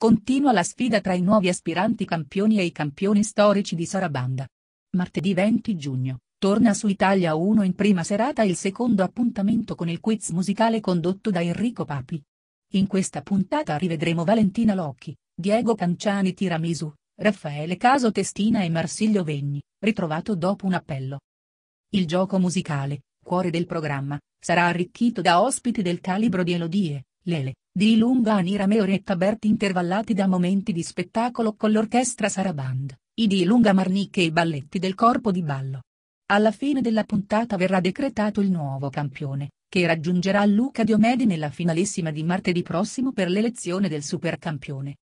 Continua la sfida tra i nuovi aspiranti campioni e i campioni storici di Sarabanda. Martedì 20 giugno, torna su Italia 1 in prima serata il secondo appuntamento con il quiz musicale condotto da Enrico Papi. In questa puntata rivedremo Valentina Locchi, Diego Canciani Tiramisu, Raffaele Caso Testina e Marsilio Vegni, ritrovato dopo un appello. Il gioco musicale, cuore del programma, sarà arricchito da ospiti del calibro di Elodie, Lele, di lunga anira meoretta berti intervallati da momenti di spettacolo con l'orchestra Saraband, i di lunga Marniche e i balletti del corpo di ballo. Alla fine della puntata verrà decretato il nuovo campione, che raggiungerà Luca Diomedi nella finalissima di martedì prossimo per l'elezione del supercampione.